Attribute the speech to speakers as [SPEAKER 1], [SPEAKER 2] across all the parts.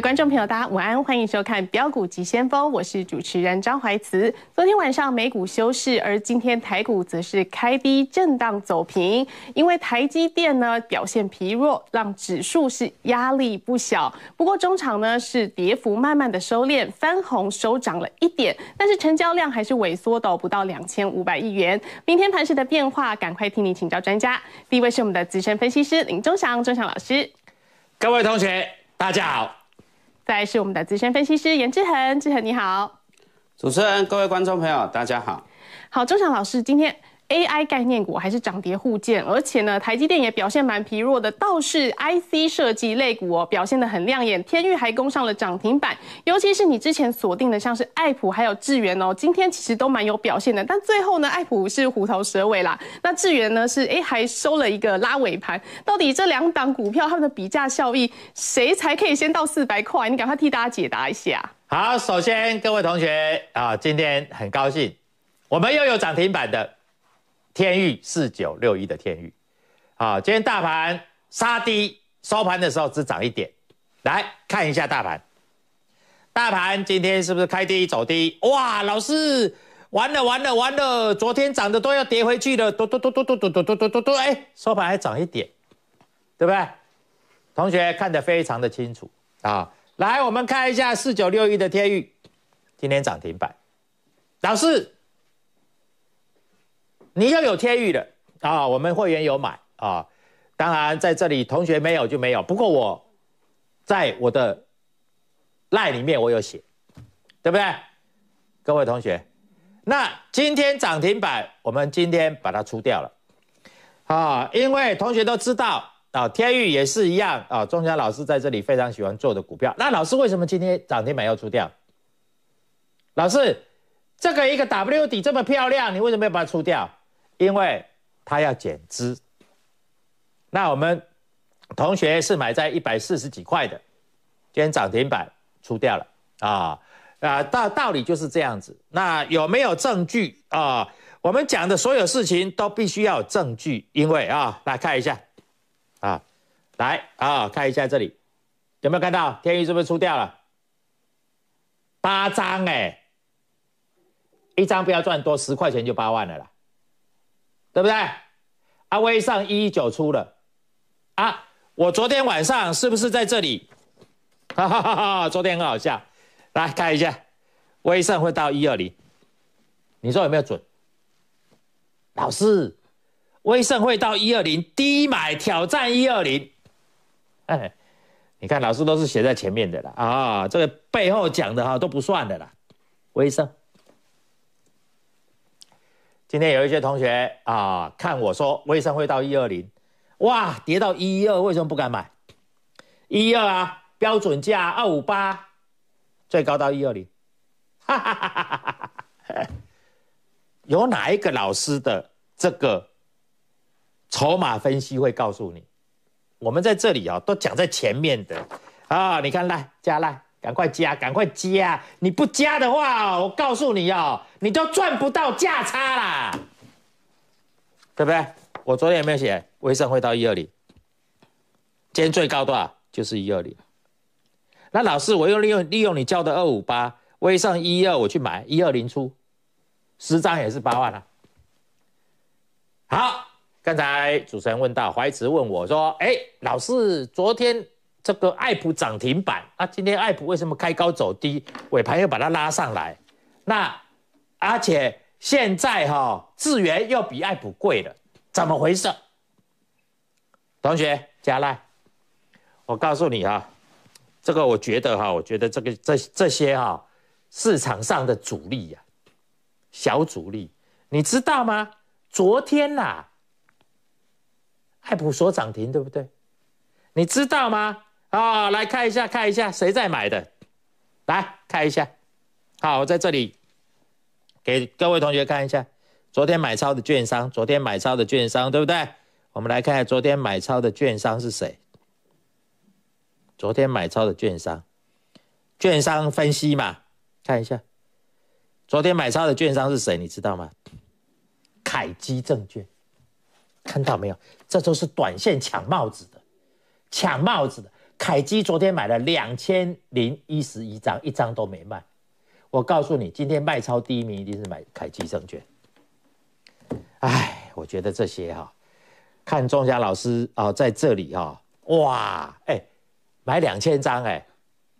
[SPEAKER 1] 观众朋友，大家晚安，欢迎收看《标股急先锋》，我是主持人张怀慈。昨天晚上美股休市，而今天台股则是开低震荡走平，因为台积电呢表现疲弱，让指数是压力不小。不过中场呢是跌幅慢慢的收敛，翻红收涨了一点，但是成交量还是萎缩的，不到两千五百亿元。明天盘市的变化，赶快替你请教专家。第一位是我们的资深分析师林忠祥，忠祥老师。
[SPEAKER 2] 各位同学，大家好。
[SPEAKER 1] 再是我们的资深分析师严志恒，志恒你好。
[SPEAKER 2] 主持人、各位观众朋友，大家好。
[SPEAKER 1] 好，中场老师，今天。AI 概念股还是涨跌互见，而且呢，台积电也表现蛮疲弱的，倒是 IC 设计类股哦表现的很亮眼，天域还攻上了涨停板，尤其是你之前锁定的像是爱普还有智源哦，今天其实都蛮有表现的，但最后呢，爱普是虎头蛇尾啦，那智源呢是哎还收了一个拉尾盘，到底这两档股票它们的比价效益谁才可以先到四百块？你赶快替大家解答一下。
[SPEAKER 2] 好，首先各位同学啊，今天很高兴我们又有涨停板的。天域四九六一的天域，好，今天大盘杀低收盘的时候只涨一点，来看一下大盘，大盘今天是不是开低走低？哇，老师，完了完了完了，昨天涨的都要跌回去了，嘟嘟嘟嘟嘟嘟嘟嘟嘟嘟，哎，收盘还涨一点，对不对？同学看得非常的清楚啊，来，我们看一下四九六一的天域，今天涨停板，老师。你要有天域的啊，我们会员有买啊，当然在这里同学没有就没有。不过我在我的赖里面我有写，对不对？各位同学，那今天涨停板我们今天把它出掉了啊，因为同学都知道啊，天域也是一样啊，钟祥老师在这里非常喜欢做的股票。那老师为什么今天涨停板要出掉？老师，这个一个 W 底这么漂亮，你为什么要把它出掉？因为它要减资，那我们同学是买在一百四十几块的，今天涨停板出掉了啊啊，道道理就是这样子。那有没有证据啊？我们讲的所有事情都必须要有证据，因为啊，来看一下啊，来啊，看一下这里有没有看到天宇是不是出掉了八张哎，一张不要赚多十块钱就八万了啦。对不对？阿威上一九出了啊！我昨天晚上是不是在这里？哈哈哈！昨天很好笑，来看一下，威盛会到一二零，你说有没有准？老师，威盛会到一二零低买挑战一二零，哎，你看老师都是写在前面的啦啊，这个背后讲的哈都不算的啦，威盛。今天有一些同学啊，看我说微生会到一二零，哇，跌到一一二，为什么不敢买？一一二啊，标准价二五八，最高到一二零，哈哈哈哈哈哈！有哪一个老师的这个筹码分析会告诉你？我们在这里啊，都讲在前面的啊，你看来加来。赶快加，赶快加！你不加的话，我告诉你哦，你都赚不到价差啦。不对？我昨天有没有写？微盛会到一二零，今天最高多少？就是一二零。那老师，我用利用利用你叫的二五八，微盛一二，我去买一二零出，十张也是八万啊。好，刚才主持人问到，怀慈问我说：“哎，老师，昨天？”这个爱普涨停板啊，今天爱普为什么开高走低，尾盘又把它拉上来？那而且现在哈，智源又比爱普贵了，怎么回事？同学加奈，我告诉你啊，这个我觉得哈，我觉得这个这这些哈，市场上的主力呀，小主力，你知道吗？昨天呐，爱普所涨停对不对？你知道吗？啊，来看一下，看一下谁在买的，来看一下。好，我在这里给各位同学看一下，昨天买超的券商，昨天买超的券商，对不对？我们来看下昨天买超的券商是谁？昨天买超的券商，券商分析嘛，看一下，昨天买超的券商是谁？你知道吗？凯基证券，看到没有？这都是短线抢帽子的，抢帽子的。凯基昨天买了两千零一十一张，一张都没卖。我告诉你，今天卖超第一名一定是买凯基证券。哎，我觉得这些哈，看庄家老师啊，在这里哈，哇，哎，买两千张哎，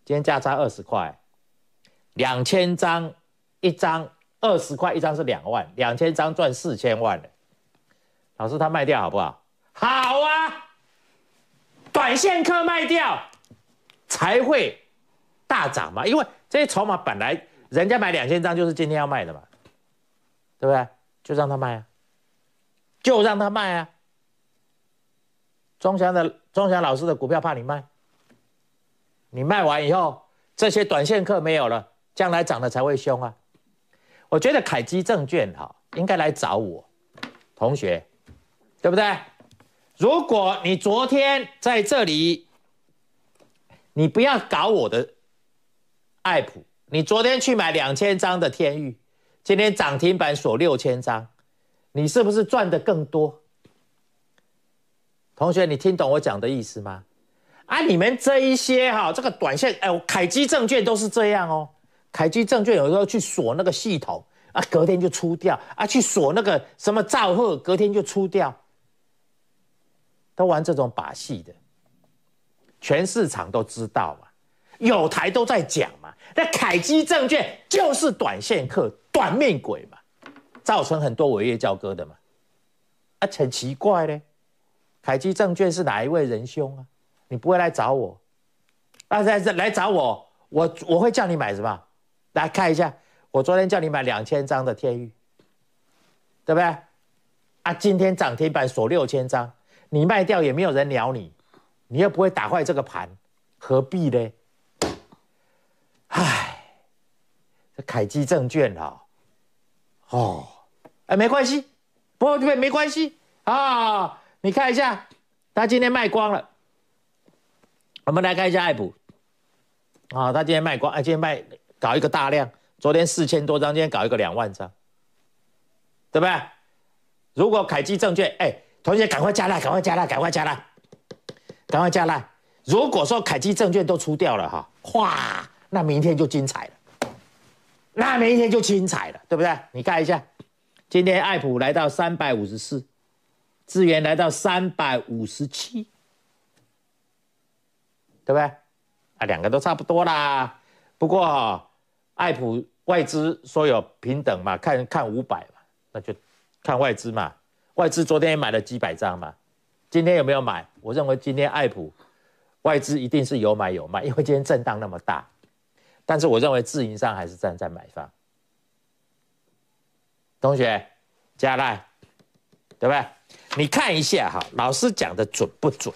[SPEAKER 2] 今天价差二十块，两千张一张二十块，一张是两万，两千张赚四千万。老师他卖掉好不好？好啊。短线客卖掉才会大涨嘛？因为这些筹码本来人家买两千张就是今天要卖的嘛，对不对？就让他卖啊，就让他卖啊。中翔的中翔老师的股票怕你卖，你卖完以后这些短线客没有了，将来涨的才会凶啊。我觉得凯基证券哈应该来找我同学，对不对？如果你昨天在这里，你不要搞我的爱普。你昨天去买两千张的天域，今天涨停板锁六千张，你是不是赚的更多？同学，你听懂我讲的意思吗？啊，你们这一些哈，这个短线，哎，凯基证券都是这样哦。凯基证券有时候去锁那个系统啊，隔天就出掉啊，去锁那个什么兆赫，隔天就出掉。都玩这种把戏的，全市场都知道嘛，有台都在讲嘛。那凯基证券就是短线客、短命鬼嘛，造成很多违约交割的嘛。啊，很奇怪呢，凯基证券是哪一位仁兄啊？你不会来找我？啊，来来找我，我我会叫你买什么？来看一下，我昨天叫你买两千张的天域，对不对？啊，今天涨停板锁六千张。你卖掉也没有人鸟你，你又不会打坏这个盘，何必呢？唉，凯基证券啊，哦，哎，没关系，不，对，没关系啊。你看一下，他今天卖光了。我们来看一下爱普，啊，他今天卖光，哎，今天卖搞一个大量，昨天四千多张，今天搞一个两万张，对不对？如果凯基证券，哎。同学，赶快加啦，赶快加啦，赶快加啦，赶快加啦！如果说凯基证券都出掉了哈，哗，那明天就精彩了，那明天就精彩了，对不对？你看一下，今天艾普来到三百五十四，资源来到三百五十七，对不对？啊，两个都差不多啦。不过艾普外资说有平等嘛，看看五百嘛，那就看外资嘛。外资昨天也买了几百张嘛，今天有没有买？我认为今天爱普外资一定是有买有卖，因为今天震荡那么大。但是我认为自营商还是站在买方。同学，加奈，对不对？你看一下哈，老师讲的准不准？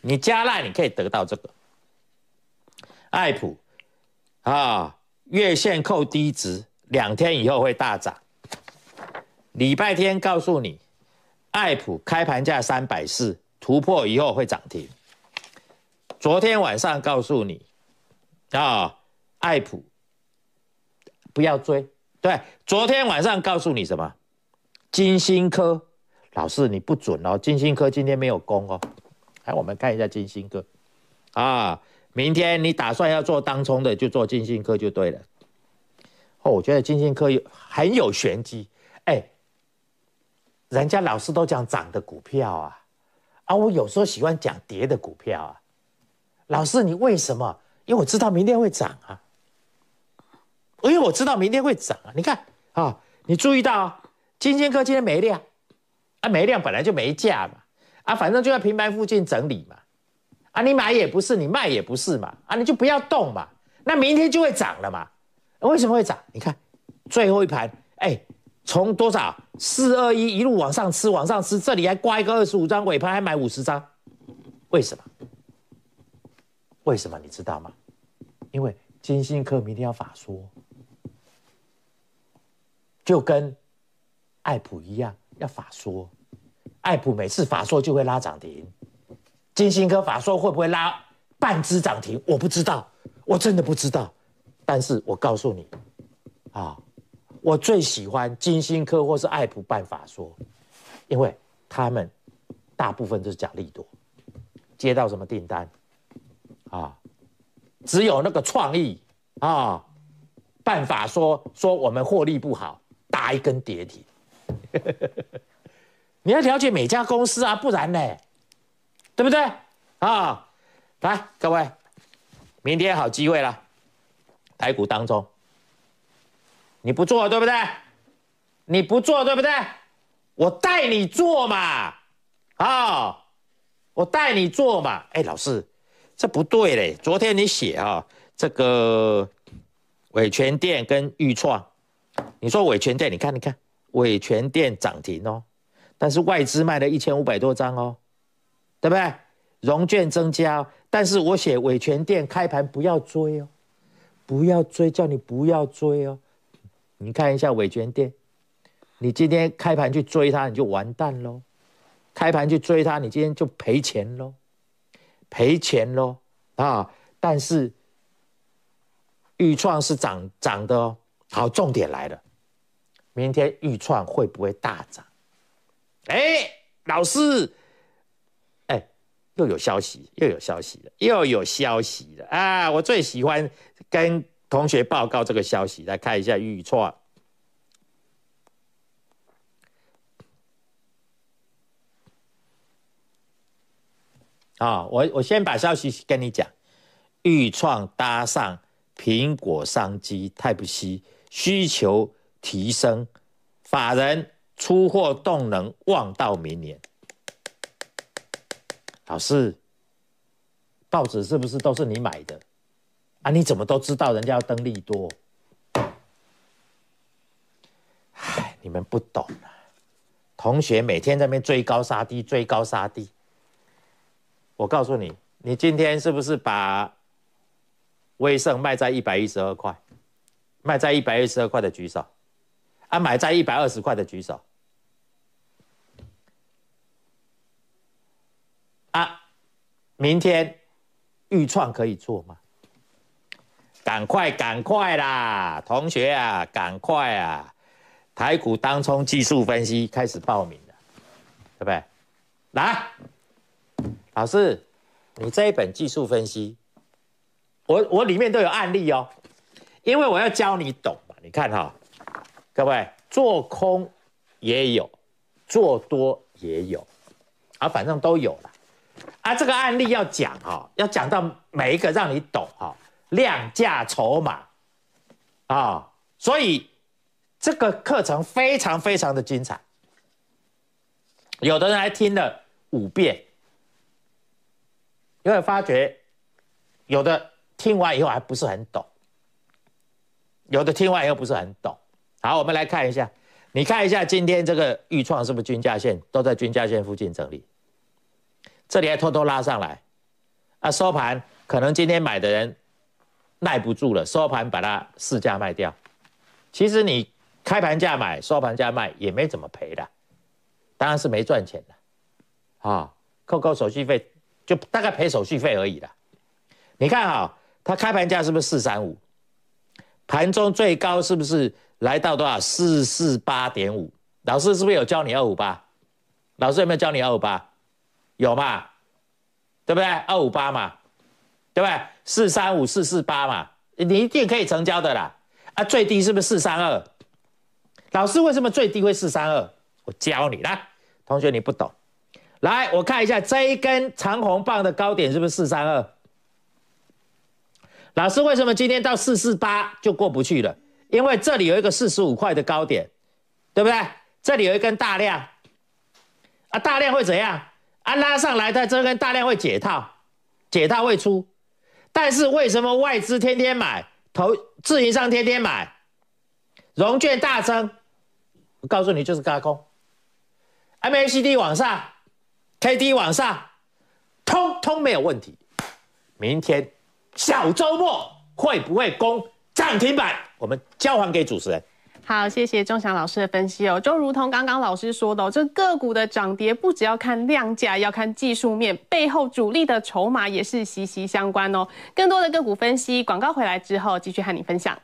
[SPEAKER 2] 你加奈你可以得到这个爱普啊，月线扣低值，两天以后会大涨。礼拜天告诉你。爱普开盘价三百四，突破以后会涨停。昨天晚上告诉你，啊，爱普不要追。对，昨天晚上告诉你什么？金星科老师你不准哦，金星科今天没有攻哦。来，我们看一下金星科。啊，明天你打算要做当冲的，就做金星科就对了。哦，我觉得金星科有很有玄机，哎。人家老师都讲涨的股票啊，啊，我有时候喜欢讲跌的股票啊。老师，你为什么？因为我知道明天会涨啊。因为我知道明天会涨啊。你看啊，你注意到，金建科今天没量，啊，没量本来就没价嘛，啊，反正就在平台附近整理嘛，啊，你买也不是，你卖也不是嘛，啊，你就不要动嘛，那明天就会涨了嘛。为什么会涨？你看最后一盘，哎，从多少？四二一一路往上吃，往上吃，这里还挂一个二十五张尾盘，还买五十张，为什么？为什么？你知道吗？因为金星科明天要法说，就跟爱普一样要法说，爱普每次法说就会拉涨停，金星科法说会不会拉半只涨停？我不知道，我真的不知道，但是我告诉你，啊。我最喜欢金星科或是爱普办法说，因为他们大部分都是奖利多，接到什么订单啊？只有那个创意啊，办法说说我们获利不好，打一根跌停。你要了解每家公司啊，不然呢，对不对？啊，来各位，明天好机会了，台股当中。你不做对不对？你不做对不对？我带你做嘛，哦，我带你做嘛。哎，老师，这不对嘞。昨天你写啊，这个伟全店跟裕创，你说伟全店，你看你看，伟全店涨停哦，但是外资卖了一千五百多张哦，对不对？融券增加，但是我写伟全店开盘不要追哦，不要追，叫你不要追哦。你看一下伟娟店，你今天开盘去追它，你就完蛋喽；开盘去追它，你今天就赔钱喽，赔钱喽啊！但是玉创是涨涨的哦。好，重点来了，明天玉创会不会大涨？哎，老师，哎，又有消息，又有消息了，又有消息了啊！我最喜欢跟。同学报告这个消息，来看一下预创。啊，我我先把消息跟你讲，预创搭上苹果商机 t y p e C 需求提升，法人出货动能望到明年。老师，报纸是不是都是你买的？啊！你怎么都知道人家要登利多？唉，你们不懂啊！同学每天在那边追高杀低，追高杀低。我告诉你，你今天是不是把威盛卖在一百一十二块？卖在一百一十二块的举手。啊，买在一百二十块的举手。啊，明天预创可以做吗？赶快赶快啦，同学啊，赶快啊！台股当冲技术分析开始报名了，不对？来，老师，你这一本技术分析，我我里面都有案例哦，因为我要教你懂嘛。你看哈，各位做空也有，做多也有，啊，反正都有了。啊，这个案例要讲哈，要讲到每一个让你懂哈。量价筹码啊，所以这个课程非常非常的精彩。有的人还听了五遍，因为发觉有的听完以后还不是很懂，有的听完以后不是很懂。好，我们来看一下，你看一下今天这个预创是不是均价线都在均价线附近整理，这里还偷偷拉上来啊，收盘可能今天买的人。耐不住了，收盘把它市价卖掉。其实你开盘价买，收盘价卖，也没怎么赔的，当然是没赚钱的，啊，扣扣手续费就大概赔手续费而已了。你看哈，它开盘价是不是四三五？盘中最高是不是来到多少？四四八点五？老师是不是有教你二五八？老师有没有教你二五八？有嘛？对不对？二五八嘛，对对？四三五四四八嘛，你一定可以成交的啦！啊，最低是不是四三二？老师为什么最低会四三二？我教你来，同学你不懂。来，我看一下这一根长红棒的高点是不是四三二？老师为什么今天到四四八就过不去了？因为这里有一个四十五块的高点，对不对？这里有一根大量，啊，大量会怎样？啊，拉上来，它这根大量会解套，解套会出。但是为什么外资天天买、投自营商天天买、融券大增？我告诉你，就是高空。MACD 往上，KD 往上，通通没有问题。明天小周末会不会攻涨停板？我们交还给主持人。
[SPEAKER 1] 好，谢谢钟祥老师的分析哦。就如同刚刚老师说的哦，这个股的涨跌不只要看量价，要看技术面，背后主力的筹码也是息息相关哦。更多的个股分析，广告回来之后继续和你分享。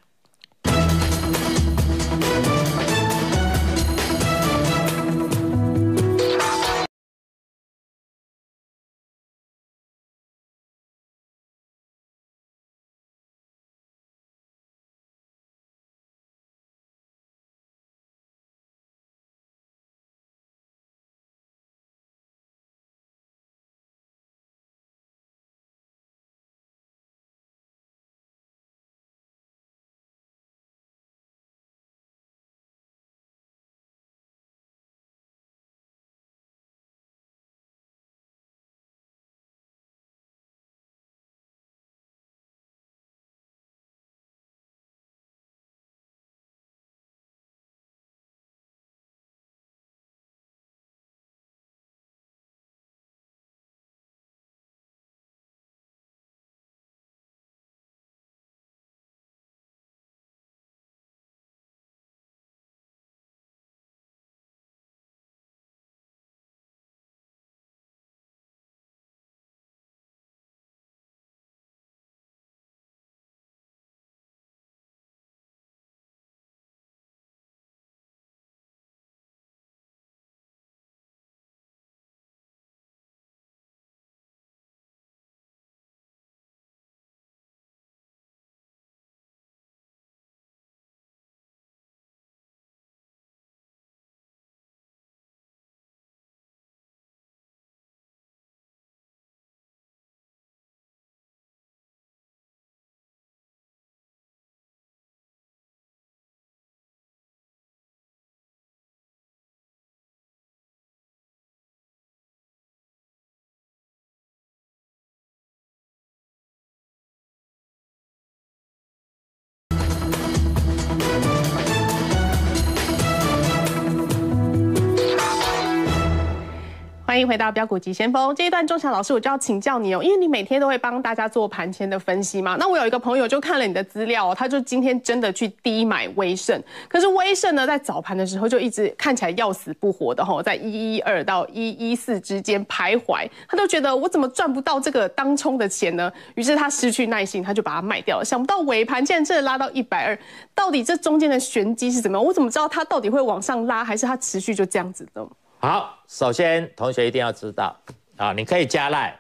[SPEAKER 1] 欢迎回到标股急先锋这一段，钟祥老师，我就要请教你哦，因为你每天都会帮大家做盘前的分析嘛。那我有一个朋友就看了你的资料，他就今天真的去低买威盛，可是威盛呢，在早盘的时候就一直看起来要死不活的哈，在一一二到一一四之间徘徊，他都觉得我怎么赚不到这个当冲的钱呢？于是他失去耐心，他就把它卖掉了。想不到尾盘竟然真的拉到一百二，到底这中间的玄机是怎么样？我怎么知道它到底会往上拉，还是它持续就这样子的？
[SPEAKER 2] 好，首先同学一定要知道啊，你可以加赖，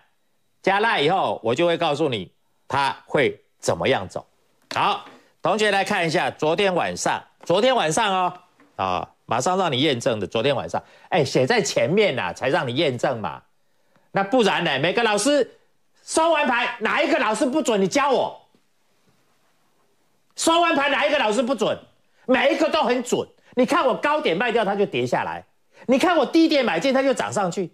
[SPEAKER 2] 加赖以后我就会告诉你他会怎么样走。好，同学来看一下，昨天晚上，昨天晚上哦，啊，马上让你验证的，昨天晚上，哎，写在前面呐，才让你验证嘛。那不然呢？每个老师收完牌，哪一个老师不准你加我？收完牌哪一个老师不准你教我收完牌哪一个老师不准每一个都很准。你看我高点卖掉，它就跌下来。你看我低点买进，它就涨上去。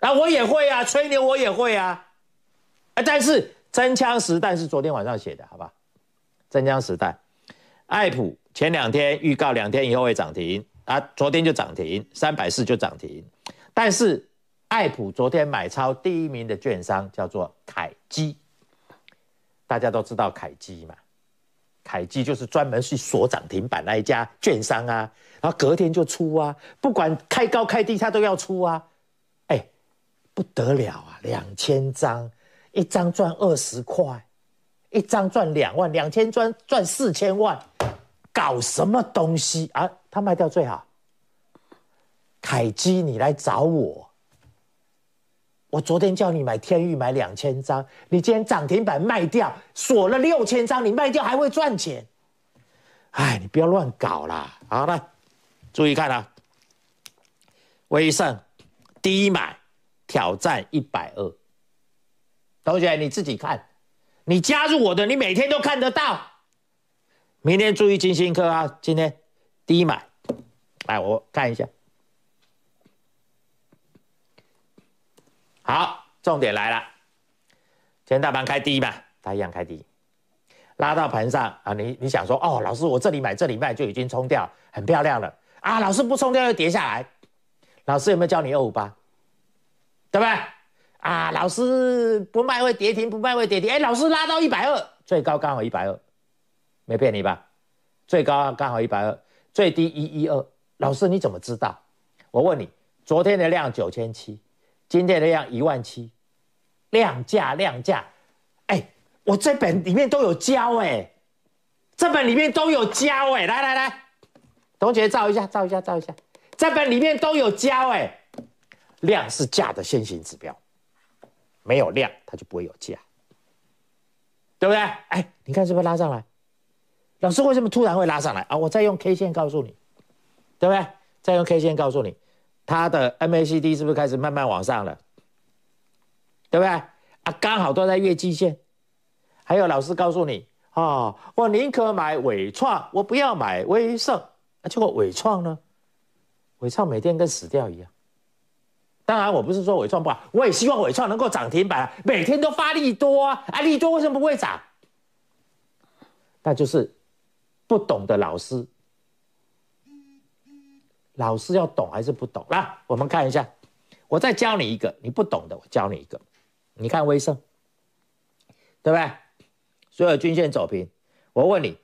[SPEAKER 2] 啊，我也会啊，吹牛我也会啊。啊，但是真枪实弹是昨天晚上写的好吧？真枪实弹，爱普前两天预告两天以后会涨停啊，昨天就涨停，三百四就涨停。但是爱普昨天买超第一名的券商叫做凯基，大家都知道凯基嘛。凯基就是专门去锁涨停板那一家券商啊，然后隔天就出啊，不管开高开低他都要出啊，哎，不得了啊，两千张，一张赚二十块，一张赚两万，两千赚赚四千万，搞什么东西啊？他卖掉最好，凯基你来找我。我昨天叫你买天域买两千张，你今天涨停板卖掉，锁了六千张，你卖掉还会赚钱？哎，你不要乱搞啦！好了，注意看啊，威盛第一买挑战一百二，同学你自己看，你加入我的，你每天都看得到。明天注意金星科啊，今天第一买，来我看一下。好，重点来了。今天大盘开低嘛，一样开低，拉到盘上啊！你你想说哦，老师，我这里买这里卖就已经冲掉，很漂亮了啊！老师不冲掉又跌下来，老师有没有教你二五八？对不对？啊，老师不卖会跌停，不卖会跌停。哎，老师拉到一百二，最高刚好一百二，没骗你吧？最高刚好一百二，最低一一二。老师你怎么知道？我问你，昨天的量九千七。今天的量一万七，量价量价，哎，我这本里面都有胶哎，这本里面都有胶哎，来来来，同学照一下照一下照一下，这本里面都有胶哎，量是价的先行指标，没有量它就不会有价，对不对？哎，你看是不是拉上来？老师为什么突然会拉上来啊？我再用 K 线告诉你，对不对？再用 K 线告诉你。它的 MACD 是不是开始慢慢往上了？对不对？啊，刚好都在月季线。还有老师告诉你啊，我宁可买伟创，我不要买威盛。啊，结果伟创呢？伟创每天跟死掉一样。当然，我不是说伟创不好，我也希望伟创能够涨停板，每天都发力多啊，力多为什么不会涨？那就是不懂的老师。老师要懂还是不懂？来，我们看一下。我再教你一个，你不懂的，我教你一个。你看威盛，对不对？所有均线走平。我问你，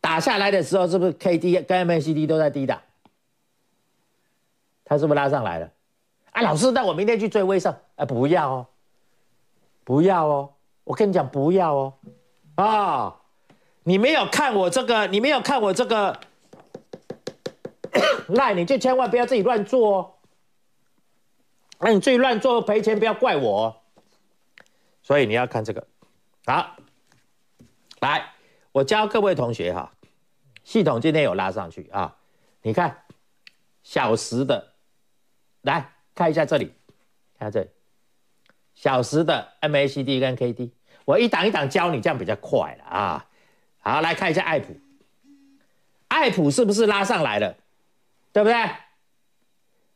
[SPEAKER 2] 打下来的时候是不是 K D 跟 M A C D 都在低档？它是不是拉上来了？啊，老师，那我明天去追威盛？哎，不要哦，不要哦。我跟你讲，不要哦。啊，你没有看我这个，你没有看我这个。那你就千万不要自己乱做哦。那你自己乱做赔钱，不要怪我。哦。所以你要看这个。好，来，我教各位同学哈，系统今天有拉上去啊。你看小时的，来看一下这里，看这里，小时的 MACD 跟 k d 我一档一档教你，这样比较快了啊。好，来看一下艾普，艾普是不是拉上来了？对不对？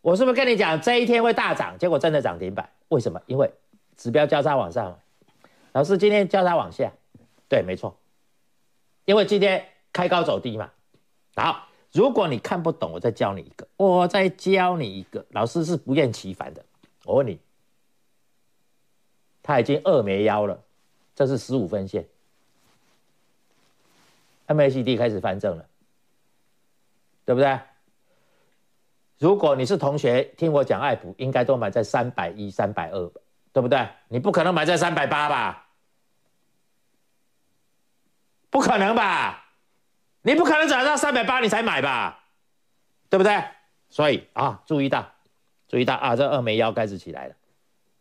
[SPEAKER 2] 我是不是跟你讲，这一天会大涨？结果真的涨停板，为什么？因为指标交叉往上。老师今天交叉往下，对，没错。因为今天开高走低嘛。好，如果你看不懂，我再教你一个，我再教你一个。老师是不厌其烦的。我问你，他已经二没腰了，这是十五分线 m a c d 开始翻正了，对不对？如果你是同学，听我讲，爱普应该都买在三百一、三百二对不对？你不可能买在三百八吧？不可能吧？你不可能涨到三百八你才买吧？对不对？所以啊，注意到，注意到啊，这二眉腰开始起来了，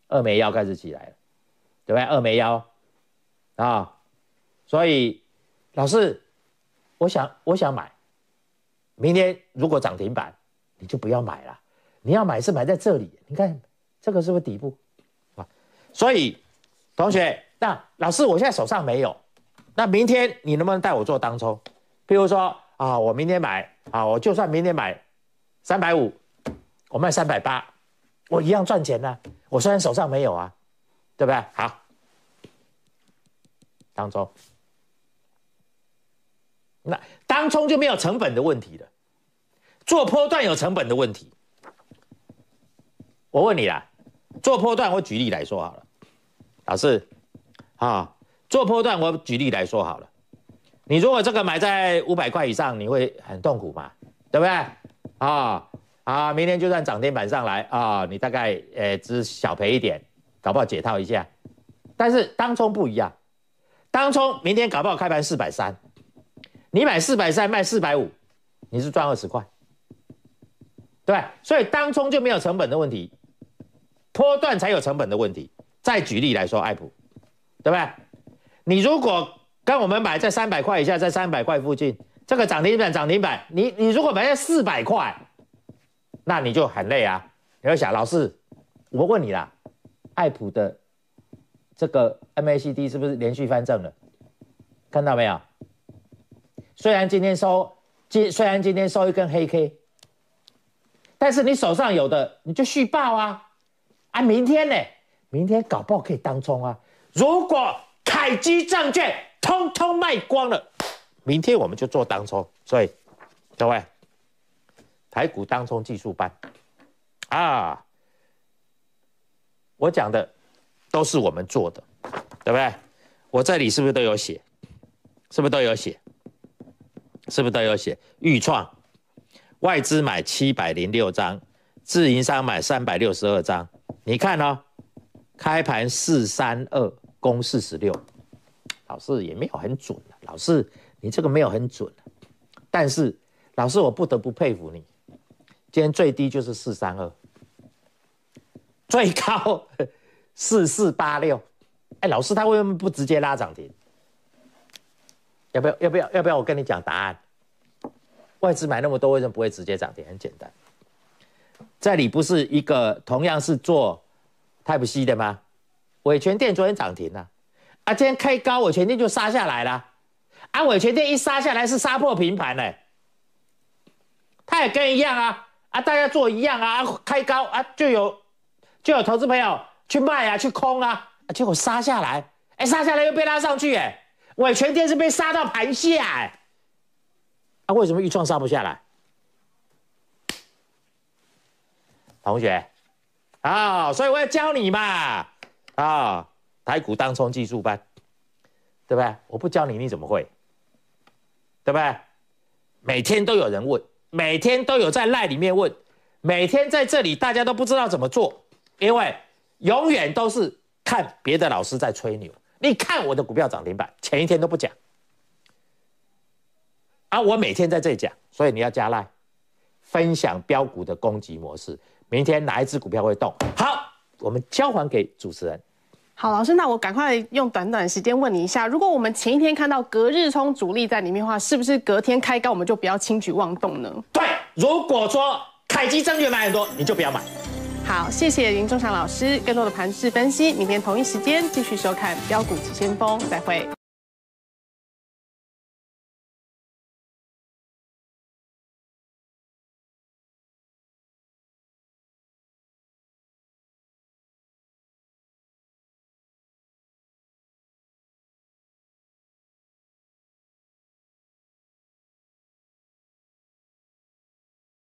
[SPEAKER 2] 二眉腰开始起来了，对不对？二眉腰啊，所以老师，我想我想买，明天如果涨停板。你就不要买了，你要买是买在这里，你看，这个是不是底部？啊，所以，同学，那老师，我现在手上没有，那明天你能不能带我做当冲？譬如说啊，我明天买啊，我就算明天买三百五，我卖三百八，我一样赚钱呢。我虽然手上没有啊，对不对？好，当冲，那当冲就没有成本的问题了。做波段有成本的问题，我问你啦，做波段我举例来说好了，老师，啊，做波段我举例来说好了，你如果这个买在五百块以上，你会很痛苦嘛？对不对？啊啊，明天就算涨停板上来啊，你大概呃只小赔一点，搞不好解套一下，但是当冲不一样，当冲明天搞不好开盘四百三，你买四百三卖四百五，你是赚二十块。对，所以当冲就没有成本的问题，波段才有成本的问题。再举例来说，艾普，对不对？你如果跟我们买在三百块以下，在三百块附近，这个涨停板涨停板，你你如果买在四百块，那你就很累啊。你要想，老师，我问你啦，艾普的这个 MACD 是不是连续翻正了？看到没有？虽然今天收，今虽然今天收一根黑 K。但是你手上有的，你就续报啊！啊，明天呢？明天搞不好可以当冲啊。如果凯基证券通通卖光了，明天我们就做当冲。所以，各位台股当冲技术班啊，我讲的都是我们做的，对不对？我这里是不是都有写？是不是都有写？是不是都有写？预创。外资买七百零六张，自营商买三百六十二张。你看哦，开盘四三二，攻四十六。老师也没有很准老师，你这个没有很准。但是，老师我不得不佩服你，今天最低就是四三二，最高 四四八六。哎，老师他为什么不直接拉涨停？要不要？要不要？要不要我跟你讲答案？外资买那么多，为什么不会直接涨停？很简单，在里不是一个同样是做泰普西的吗？伟全店昨天涨停了，啊，今天开高，伟全店就杀下来了。啊，伟全店一杀下来是杀破平盘嘞，他也跟一样啊啊，大家做一样啊，啊开高啊就有就有投资朋友去卖啊，去空啊，结果杀下来，哎，杀下来又被拉上去，哎，伟全店是被杀到盘下，哎。啊，为什么一创杀不下来？同学啊，所以我要教你嘛啊，台股当冲技术班，对不对？我不教你，你怎么会？对不对？每天都有人问，每天都有在赖里面问，每天在这里大家都不知道怎么做，因为永远都是看别的老师在吹牛。你看我的股票涨停板，前一天都不讲。那我每天在这里讲，所以你要加赖，分享标股的攻击模式。明天哪一支股票会动？好，我们交还给主持人。
[SPEAKER 1] 好，老师，那我赶快用短短时间问你一下：如果我们前一天看到隔日冲主力在里面的话，是不是隔天开高我们就不要轻举妄动呢？对，
[SPEAKER 2] 如果说凯基证券买很多，你就不要买。
[SPEAKER 1] 好，谢谢林中祥老师。更多的
[SPEAKER 2] 盘势分析，明天同一时间继续收看《标股急先锋》，再会。